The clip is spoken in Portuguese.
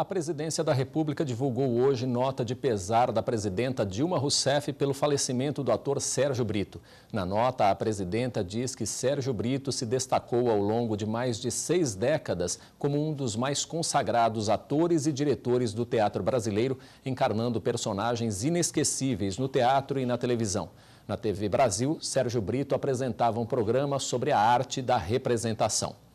A presidência da República divulgou hoje nota de pesar da presidenta Dilma Rousseff pelo falecimento do ator Sérgio Brito. Na nota, a presidenta diz que Sérgio Brito se destacou ao longo de mais de seis décadas como um dos mais consagrados atores e diretores do teatro brasileiro, encarnando personagens inesquecíveis no teatro e na televisão. Na TV Brasil, Sérgio Brito apresentava um programa sobre a arte da representação.